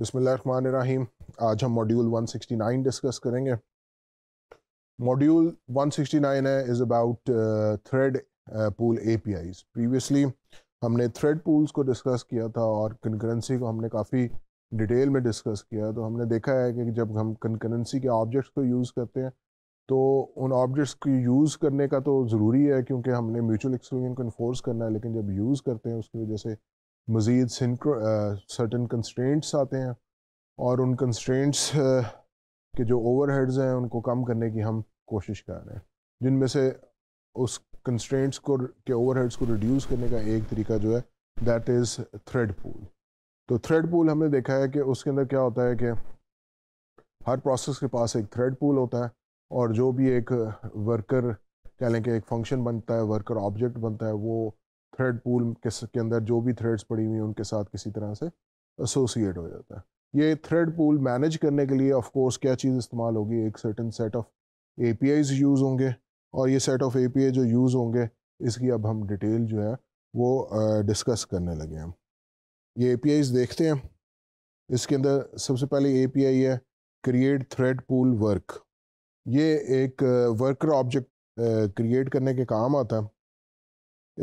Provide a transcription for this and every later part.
बिसमीम आज हम मॉड्यूल 169 डिस्कस करेंगे मॉड्यूल 169 है is about thread pool APIs previously हमने थ्रेड पूल्स को डिस्कस किया था और कंकरेंसी को हमने काफ़ी डिटेल में डिस्कस किया तो हमने देखा है कि जब हम कंकरेंसी के ऑब्जेक्ट्स को यूज़ करते हैं तो उन ऑब्जेक्ट्स को यूज़ करने का तो ज़रूरी है क्योंकि हमने म्यूचुअल एक्सक्लूजन को इन्फोर्स करना है लेकिन जब यूज़ करते हैं उसकी वजह से मज़ीद सर्टन कंस्ट्रेंट्स आते हैं और उन कंस्ट्रेंट्स के जो ओवरहेड्स हैं उनको कम करने की हम कोशिश कर रहे हैं जिनमें से उस कंस्ट्रेंट्स को के ओवरहेड्स को रिड्यूस करने का एक तरीका जो है दैट इज़ थ्रेड पूल तो थ्रेड पूल हमने देखा है कि उसके अंदर क्या होता है कि हर प्रोसेस के पास एक थ्रेड पूल होता है और जो भी एक वर्कर कह लें कि एक फंक्शन बनता है वर्कर ऑब्जेक्ट बनता है वो थ्रेड पूल के अंदर जो भी थ्रेड्स पड़ी हुई हैं उनके साथ किसी तरह से एसोसिएट हो जाता है ये थ्रेड पूल मैनेज करने के लिए ऑफ कोर्स क्या चीज़ इस्तेमाल होगी एक certain set of a use होंगे और ये सेट ऑफ ए जो यूज़ होंगे इसकी अब हम डिटेल जो है वो डिस्कस करने लगे हम ये ए देखते हैं इसके अंदर सबसे पहले ए है क्रिएट थ्रेड पूल वर्क ये एक वर्कर ऑब्जेक्ट क्रिएट करने के काम आता है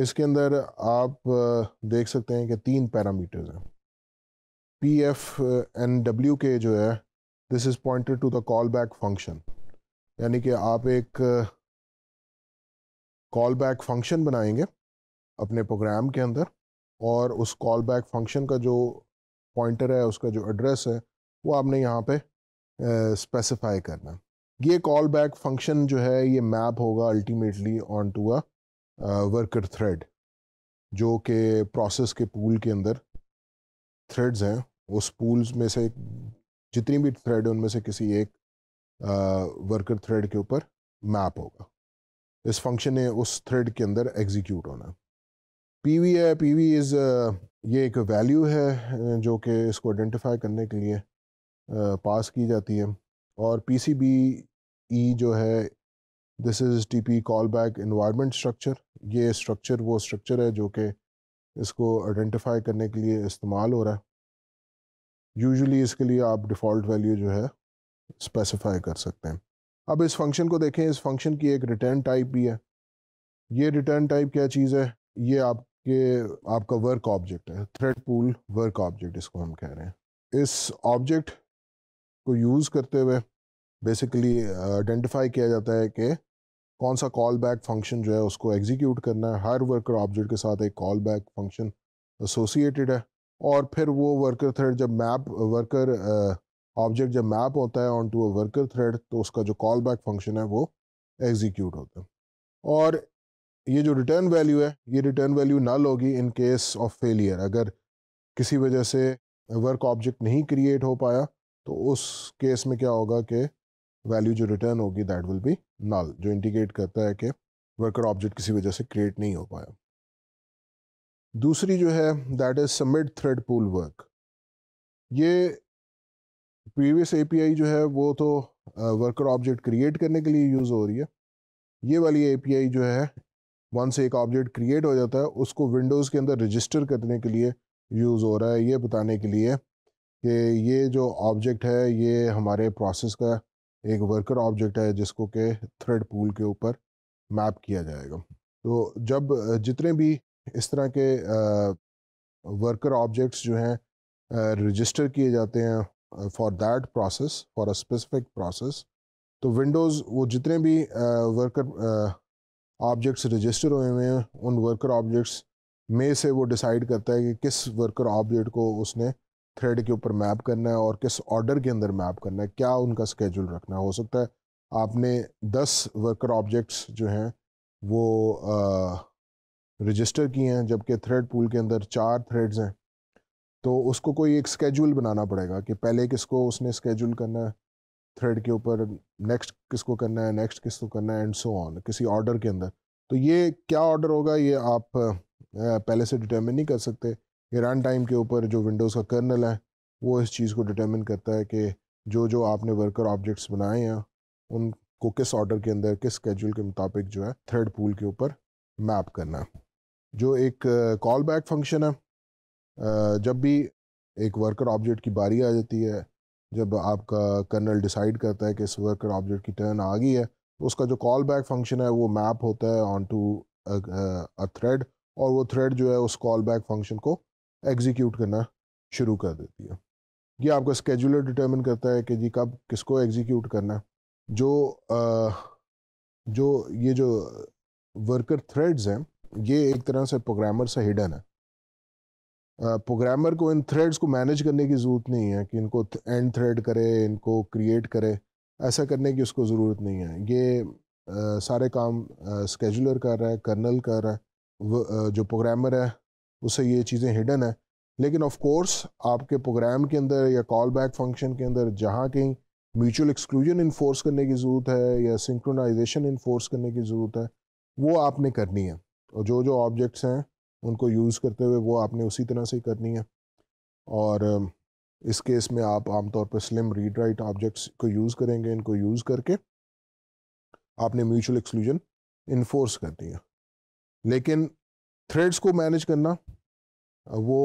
इसके अंदर आप देख सकते हैं कि तीन पैरामीटर्स हैं पी एफ एन डब्ल्यू के जो है this is pointed to the callback function यानी कि आप एक कॉल बैक फंक्शन बनाएंगे अपने प्रोग्राम के अंदर और उस कॉल बैक फंक्शन का जो पॉइंटर है उसका जो एड्रेस है वो आपने यहाँ पे स्पेसिफाई करना है ये कॉल बैक फंक्शन जो है ये मैप होगा ultimately on to a worker thread जो कि प्रोसेस के पूल के अंदर थ्रेड्स हैं उस पूल्स में से जितनी भी थ्रेड है उनमें से किसी एक वर्कर थ्रेड के ऊपर मैप होगा इस फंक्शन ने उस थ्रेड के अंदर एग्जीक्यूट होना पी वी है पी वी इज़ ये एक वैल्यू है जो कि इसको आइडेंटिफाई करने के लिए पास की जाती है और पी सी बी ई जो है this is T P callback environment structure ये स्ट्रक्चर वो स्ट्रक्चर है जो कि इसको आइडेंटिफाई करने के लिए इस्तेमाल हो रहा है यूजली इसके लिए आप डिफ़ॉल्ट वैल्यू जो है स्पेसिफाई कर सकते हैं अब इस फंक्शन को देखें इस फंक्शन की एक रिटर्न टाइप भी है ये रिटर्न टाइप क्या चीज़ है ये आपके आपका वर्क ऑब्जेक्ट है थ्रेड पूल वर्क ऑब्जेक्ट इसको हम कह रहे हैं इस ऑब्जेक्ट को यूज़ करते हुए बेसिकली आइडेंटिफाई uh, किया जाता है कि कौन सा कॉल बैक फंक्शन जो है उसको एग्जीक्यूट करना है हर वर्कर ऑब्जेक्ट के साथ एक कॉल बैक फंक्शन एसोसिएटेड है और फिर वो वर्कर थ्रेड जब मैप वर्कर ऑब्जेक्ट जब मैप होता है on to a worker thread तो उसका जो कॉल बैक फंक्शन है वो एग्जीक्यूट होता है और ये जो रिटर्न वैल्यू है ये रिटर्न वैल्यू नल होगी इन केस ऑफ फेलियर अगर किसी वजह से वर्क ऑब्जेक्ट नहीं क्रिएट हो पाया तो उस केस में क्या होगा कि वैल्यू जो रिटर्न होगी दैट विल बी नल जो इंडिकेट करता है कि वर्कर ऑब्जेक्ट किसी वजह से क्रिएट नहीं हो पाया दूसरी जो है that is submit thread pool work ये प्रीवियस एपीआई जो है वो तो वर्कर ऑब्जेक्ट क्रिएट करने के लिए यूज़ हो रही है ये वाली एपीआई जो है वन से एक ऑब्जेक्ट क्रिएट हो जाता है उसको विंडोज़ के अंदर रजिस्टर करने के लिए यूज़ हो रहा है ये बताने के लिए कि ये जो ऑब्जेक्ट है ये हमारे प्रोसेस का एक वर्कर ऑब्जेक्ट है जिसको के थ्रेड पूल के ऊपर मैप किया जाएगा तो जब जितने भी इस तरह के वर्कर ऑब्जेक्ट्स जो हैं रजिस्टर किए जाते हैं for that process for a specific process तो विंडोज़ वो जितने भी वर्कर ऑब्जेक्ट्स रजिस्टर हुए हुए हैं उन वर्कर ऑब्जेक्ट्स में से वो डिसाइड करता है कि किस वर्कर ऑब्जेक्ट को उसने थ्रेड के ऊपर मैप करना है और किस ऑर्डर के अंदर मैप करना है क्या उनका स्केड्यूल रखना है हो सकता है आपने दस वर्कर ऑब्जेक्ट्स जो हैं वो रजिस्टर किए हैं जबकि थ्रेड पूल के अंदर चार थ्रेड्स हैं तो उसको कोई एक स्केड्यूल बनाना पड़ेगा कि पहले किसको उसने स्केड्यूल करना है थ्रेड के ऊपर नेक्स्ट किसको करना है नेक्स्ट किसको करना है एंड सो ऑन किसी ऑर्डर के अंदर तो ये क्या ऑर्डर होगा ये आप पहले से डिटर्मिन नहीं कर सकते ये रन टाइम के ऊपर जो विंडोज़ का कर्नल है वो इस चीज़ को डिटर्मिन करता है कि जो जो आपने वर्कर ऑब्जेक्ट्स बनाए हैं उनको किस ऑर्डर के अंदर किस स्केड्यूल के मुताबिक जो है थ्रेड पूल के ऊपर मैप करना है जो एक कॉल बैक फंक्शन है uh, जब भी एक वर्कर ऑब्जेक्ट की बारी आ जाती है जब आपका कर्नल डिसाइड करता है कि इस वर्कर ऑब्जेक्ट की टर्न आ गई है तो उसका जो कॉल बैक फंक्शन है वो मैप होता है ऑन टू अ थ्रेड और वो थ्रेड जो है उस कॉल बैक फंक्शन को एग्जीक्यूट करना शुरू कर देती है ये आपका स्केजुलर डिटर्मिन करता है कि जी कब किसको एग्जीक्यूट करना जो आ, जो ये जो वर्कर थ्रेड्स हैं ये एक तरह से प्रोग्रामर से हिडन है प्रोग्रामर को इन थ्रेड्स को मैनेज करने की ज़रूरत नहीं है कि इनको एंड थ्रेड करे इनको क्रिएट करे ऐसा करने की उसको ज़रूरत नहीं है ये आ, सारे काम स्केजुलर कर रहा है कर्नल कर रहा है जो प्रोग्रामर है उससे ये चीज़ें हिडन है लेकिन ऑफ कोर्स आपके प्रोग्राम के अंदर या कॉल बैक फंक्शन के अंदर जहाँ कहीं म्यूचुअल एक्सक्लूजन इन्फोर्स करने की ज़रूरत है या सिंक्रोनाइजेशन इन्फोर्स करने की ज़रूरत है वो आपने करनी है और जो जो ऑब्जेक्ट्स हैं उनको यूज़ करते हुए वो आपने उसी तरह से ही करनी है और इस केस में आप आमतौर पर स्लिम रीड राइट ऑब्जेक्ट्स को यूज़ करेंगे इनको यूज़ करके आपने म्यूचुअल एक्सक्लूजन इन्फोर्स कर दिया लेकिन थ्रेड्स को मैनेज करना वो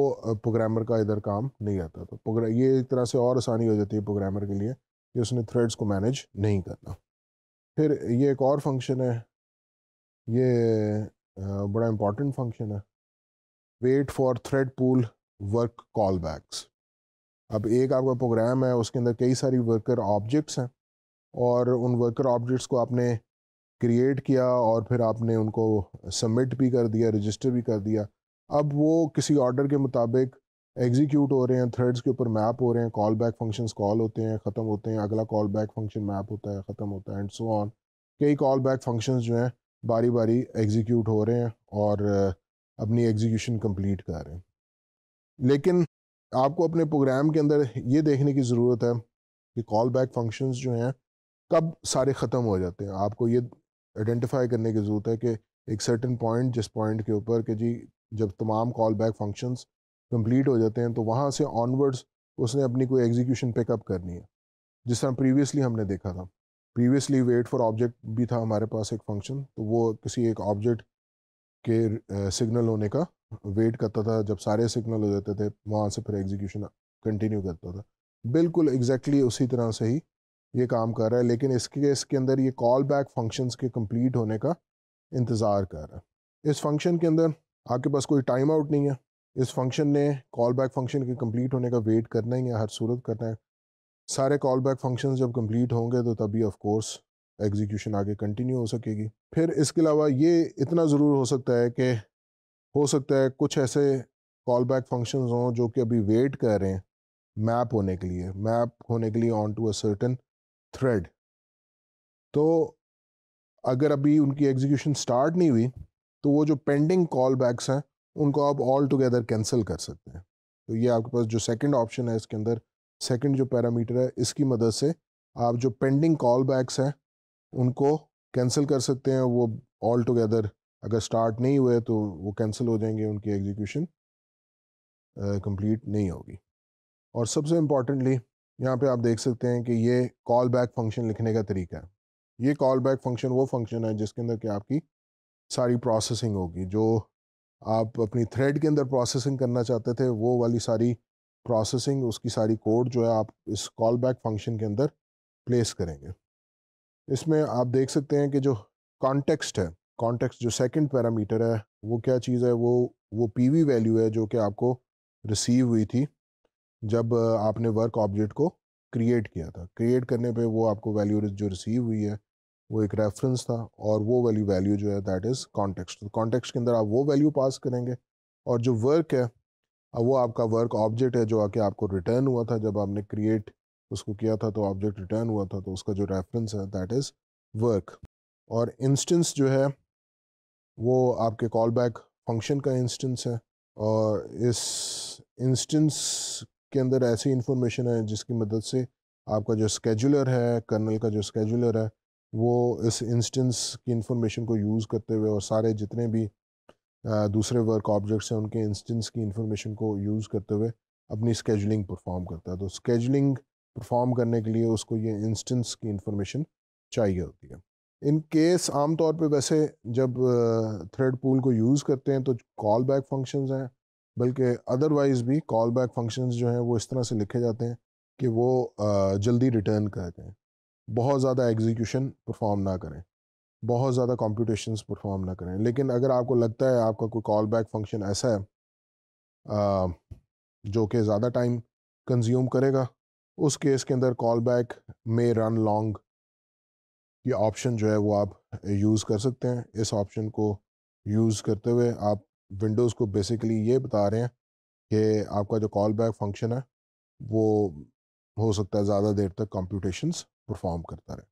प्रोग्रामर का इधर काम नहीं आता तो प्रोग्रा ये एक तरह से और आसानी हो जाती है प्रोग्रामर के लिए कि उसने थ्रेड्स को मैनेज नहीं करना फिर ये एक और फंक्शन है ये बड़ा इम्पॉर्टेंट फंक्शन है wait for thread pool work callbacks अब एक आपका प्रोग्राम है उसके अंदर कई सारी वर्कर ऑब्जेक्ट्स हैं और उन वर्कर ऑब्जेक्ट्स को आपने क्रिएट किया और फिर आपने उनको सबमिट भी कर दिया रजिस्टर भी कर दिया अब वो किसी ऑर्डर के मुताबिक एग्जीक्यूट हो रहे हैं थ्रेड्स के ऊपर मैप हो रहे हैं कॉल बैक फंक्शन कॉल होते हैं ख़त्म होते हैं अगला कॉल बैक फंक्शन मैप होता है ख़त्म होता है एंड सो ऑन कई कॉल बैक फंक्शन जो हैं बारी बारी एग्जीक्यूट हो रहे हैं और uh, अपनी एग्जीक्यूशन कंप्लीट कर रहे हैं लेकिन आपको अपने प्रोग्राम के अंदर ये देखने की ज़रूरत है कि कॉल बैक फंक्शंस जो हैं कब सारे ख़त्म हो जाते हैं आपको ये आइडेंटिफाई करने की ज़रूरत है कि एक सर्टन पॉइंट जिस पॉइंट के ऊपर कि जी जब तमाम कॉल बैक फंक्शंस कंप्लीट हो जाते हैं तो वहाँ से ऑनवर्ड्स उसने अपनी कोई एग्जीक्यूशन पिकअप करनी है जिस तरह प्रीवियसली हमने देखा था प्रीवियसली वेट फॉर ऑब्जेक्ट भी था हमारे पास एक फंक्शन तो वो किसी एक ऑब्जेक्ट के सिग्नल होने का वेट करता था जब सारे सिग्नल हो जाते थे वहाँ से फिर एग्जीक्यूशन कंटिन्यू करता था बिल्कुल एग्जैक्टली exactly उसी तरह से ही ये काम कर रहा है लेकिन इसके इसके अंदर ये कॉल बैक फंक्शंस के कंप्लीट होने का इंतज़ार कर रहा है इस फंक्शन के अंदर आपके पास कोई टाइम आउट नहीं है इस फंक्शन ने कॉल बैक फंक्शन के कंप्लीट होने का वेट करना ही है हर सूरत करना है सारे कॉल बैक फंक्शन जब कम्प्लीट होंगे तो तभी ऑफकोर्स एग्जीक्यूशन आगे कंटिन्यू हो सकेगी फिर इसके अलावा ये इतना ज़रूर हो सकता है कि हो सकता है कुछ ऐसे कॉल बैक फंक्शन हों जो कि अभी वेट कर रहे हैं मैप होने के लिए मैप होने के लिए on to a certain thread तो अगर अभी उनकी एग्जीक्यूशन स्टार्ट नहीं हुई तो वो जो पेंडिंग कॉल बैक्स हैं उनको आप ऑल टुगेदर कैंसिल कर सकते हैं तो ये आपके पास जो सेकंड ऑप्शन है इसके अंदर सेकंड जो पैरामीटर है इसकी मदद से आप जो पेंडिंग कॉल बैक्स हैं उनको कैंसिल कर सकते हैं वो ऑल टुगेदर अगर स्टार्ट नहीं हुए तो वो कैंसिल हो जाएंगे उनकी एग्जीक्यूशन कंप्लीट नहीं होगी और सबसे इम्पॉर्टेंटली यहाँ पे आप देख सकते हैं कि ये कॉल बैक फंक्शन लिखने का तरीका है ये कॉल बैक फंक्शन वो फंक्शन है जिसके अंदर कि आपकी सारी प्रोसेसिंग होगी जो आप अपनी थ्रेड के अंदर प्रोसेसिंग करना चाहते थे वो वाली सारी प्रोसेसिंग उसकी सारी कोड जो है आप इस कॉल बैक फंक्शन के अंदर प्लेस करेंगे इसमें आप देख सकते हैं कि जो कॉन्टेक्स्ट है कॉन्टेक्स्ट जो सेकंड पैरामीटर है वो क्या चीज़ है वो वो पीवी वैल्यू है जो कि आपको रिसीव हुई थी जब आपने वर्क ऑब्जेक्ट को क्रिएट किया था क्रिएट करने पे वो आपको वैल्यू जो रिसीव हुई है वो एक रेफरेंस था और वो वाली वैल्यू जो है दैट इज़ कॉन्टेक्स्ट कॉन्टेक्स्ट के अंदर आप वो वैल्यू पास करेंगे और जो वर्क है वो आपका वर्क ऑब्जेक्ट है जो आके आपको रिटर्न हुआ था जब आपने क्रिएट उसको किया था तो ऑब्जेक्ट रिटर्न हुआ था तो उसका जो रेफरेंस है दैट इज़ वर्क और इंस्टेंस जो है वो आपके कॉल बैक फंक्शन का इंस्टेंस है और इस इंस्टेंस के अंदर ऐसी इन्फॉर्मेशन है जिसकी मदद से आपका जो स्केजुलर है कर्नल का जो स्केजुलर है वो इस इंस्टेंस की इन्फॉर्मेशन को यूज़ करते हुए और सारे जितने भी दूसरे वर्क ऑब्जेक्ट्स हैं उनके इंस्टेंस की इन्फॉर्मेशन को यूज़ करते हुए अपनी स्केजुलिंग परफॉर्म करता है तो स्केजुलिंग परफॉर्म करने के लिए उसको ये इंस्टेंस की इंफॉर्मेशन चाहिए होती है इन केस आमतौर पे वैसे जब थ्रेड पूल को यूज़ करते हैं तो कॉल बैक फंक्शंस हैं बल्कि अदरवाइज़ भी कॉल बैक फंक्शन जो हैं वो इस तरह से लिखे जाते हैं कि वो जल्दी रिटर्न दें बहुत ज़्यादा एग्जीक्यूशन परफॉर्म ना करें बहुत ज़्यादा कॉम्पिटिशन परफॉर्म ना करें लेकिन अगर आपको लगता है आपका कोई कॉल बैक फंक्शन ऐसा है जो कि ज़्यादा टाइम कंज्यूम करेगा उस केस के अंदर callback may run long ये ऑप्शन जो है वो आप यूज़ कर सकते हैं इस ऑप्शन को यूज़ करते हुए आप विंडोज़ को बेसिकली ये बता रहे हैं कि आपका जो कॉल बैक फंक्शन है वो हो सकता है ज़्यादा देर तक कंप्यूटेशंस परफॉर्म करता रहे